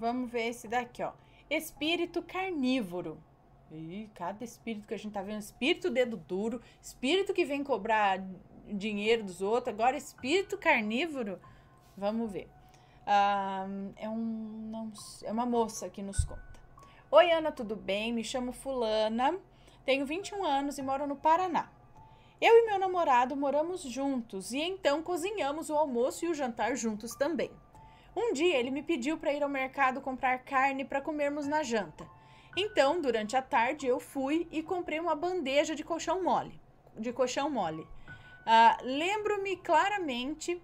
Vamos ver esse daqui, ó. Espírito carnívoro. E cada espírito que a gente tá vendo, espírito dedo duro, espírito que vem cobrar dinheiro dos outros, agora espírito carnívoro. Vamos ver. Ah, é, um, não, é uma moça que nos conta. Oi, Ana, tudo bem? Me chamo Fulana, tenho 21 anos e moro no Paraná. Eu e meu namorado moramos juntos e então cozinhamos o almoço e o jantar juntos também. Um dia ele me pediu para ir ao mercado comprar carne para comermos na janta. Então, durante a tarde, eu fui e comprei uma bandeja de colchão mole. De colchão mole. Ah, lembro-me claramente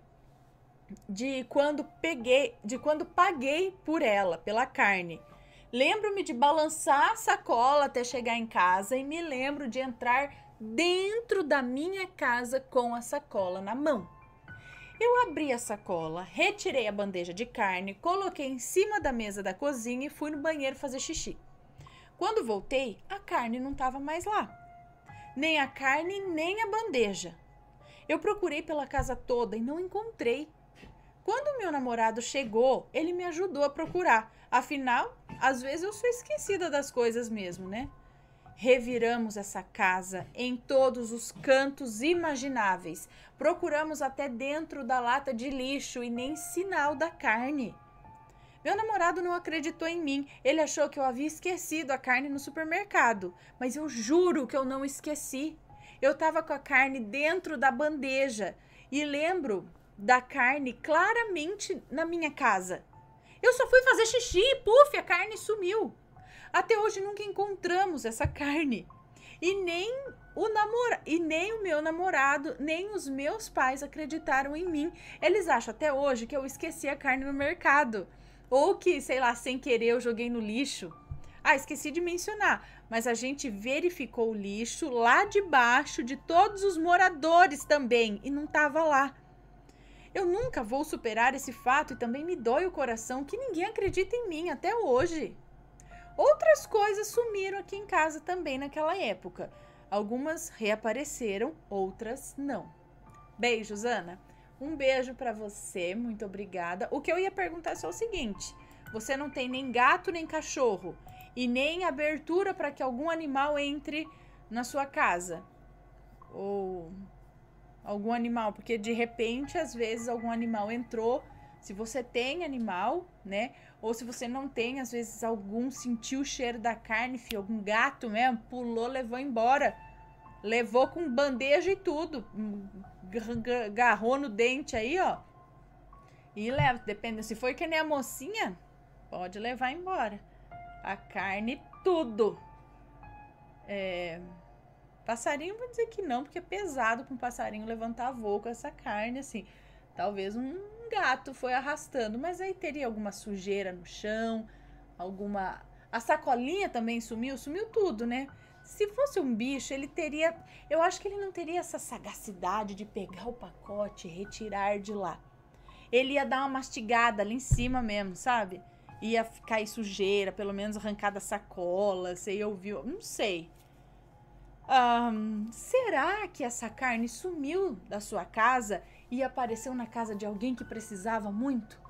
de quando peguei, de quando paguei por ela, pela carne. Lembro-me de balançar a sacola até chegar em casa e me lembro de entrar dentro da minha casa com a sacola na mão. Eu abri a sacola, retirei a bandeja de carne, coloquei em cima da mesa da cozinha e fui no banheiro fazer xixi. Quando voltei, a carne não estava mais lá. Nem a carne, nem a bandeja. Eu procurei pela casa toda e não encontrei. Quando meu namorado chegou, ele me ajudou a procurar. Afinal, às vezes eu sou esquecida das coisas mesmo, né? Reviramos essa casa em todos os cantos imagináveis. Procuramos até dentro da lata de lixo e nem sinal da carne. Meu namorado não acreditou em mim. Ele achou que eu havia esquecido a carne no supermercado, mas eu juro que eu não esqueci. Eu estava com a carne dentro da bandeja e lembro da carne claramente na minha casa. Eu só fui fazer xixi e puf, a carne sumiu. Até hoje nunca encontramos essa carne. E nem o namor... e nem o meu namorado, nem os meus pais acreditaram em mim. Eles acham até hoje que eu esqueci a carne no mercado ou que, sei lá, sem querer eu joguei no lixo. Ah, esqueci de mencionar, mas a gente verificou o lixo lá debaixo de todos os moradores também e não tava lá. Eu nunca vou superar esse fato e também me dói o coração que ninguém acredita em mim até hoje. Outras coisas sumiram aqui em casa também naquela época. Algumas reapareceram, outras não. Beijos, Ana. Um beijo para você, muito obrigada. O que eu ia perguntar é só o seguinte: você não tem nem gato nem cachorro e nem abertura para que algum animal entre na sua casa ou algum animal, porque de repente às vezes algum animal entrou se você tem animal, né? Ou se você não tem, às vezes algum sentiu o cheiro da carne, filho, algum gato mesmo, pulou, levou embora. Levou com bandeja e tudo. Hum, garrou no dente aí, ó. E leva, depende. Se foi que nem a mocinha, pode levar embora. A carne, tudo. É... Passarinho, vou dizer que não, porque é pesado para um passarinho levantar voo com essa carne, assim. Talvez um gato foi arrastando, mas aí teria alguma sujeira no chão, alguma. A sacolinha também sumiu, sumiu tudo, né? Se fosse um bicho, ele teria. Eu acho que ele não teria essa sagacidade de pegar o pacote e retirar de lá. Ele ia dar uma mastigada ali em cima mesmo, sabe? Ia aí sujeira, pelo menos arrancar da sacola, sei ouviu. Não sei. será que essa carne sumiu da sua casa e apareceu na casa de alguém que precisava muito?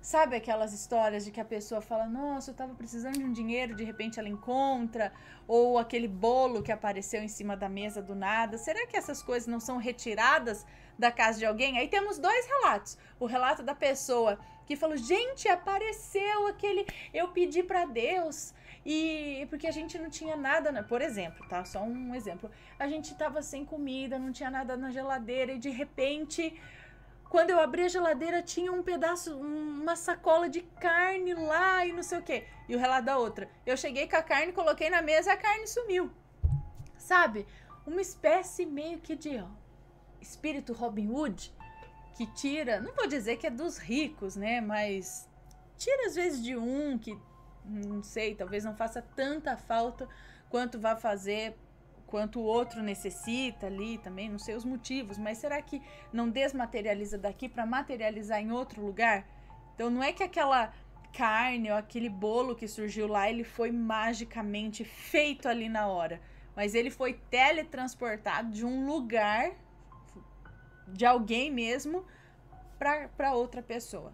Sabe aquelas histórias de que a pessoa fala: Nossa, eu tava precisando de um dinheiro, de repente ela encontra, ou aquele bolo que apareceu em cima da mesa do nada. Será que essas coisas não são retiradas da casa de alguém? Aí temos dois relatos: o relato da pessoa que falou: gente, apareceu aquele. Eu pedi para Deus. E porque a gente não tinha nada, na... por exemplo, tá? Só um exemplo. A gente tava sem comida, não tinha nada na geladeira e de repente, quando eu abri a geladeira, tinha um pedaço, uma sacola de carne lá e não sei o quê. E o relato da outra. Eu cheguei com a carne, coloquei na mesa e a carne sumiu. Sabe? Uma espécie meio que de ó, espírito Robin Hood que tira, não vou dizer que é dos ricos, né? Mas tira às vezes de um que, não sei, talvez não faça tanta falta quanto vai fazer, quanto o outro necessita ali também, não sei os motivos, mas será que não desmaterializa daqui para materializar em outro lugar? Então não é que aquela carne ou aquele bolo que surgiu lá, ele foi magicamente feito ali na hora, mas ele foi teletransportado de um lugar de alguém mesmo para outra pessoa.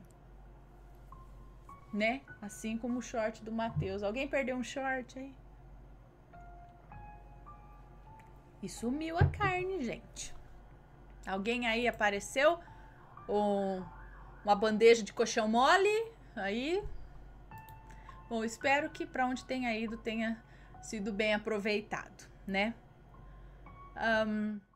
Né? Assim como o short do Matheus. Alguém perdeu um short aí? E sumiu a carne, gente. Alguém aí apareceu? Um, uma bandeja de colchão mole? Aí. Bom, espero que para onde tenha ido tenha sido bem aproveitado, né? Um,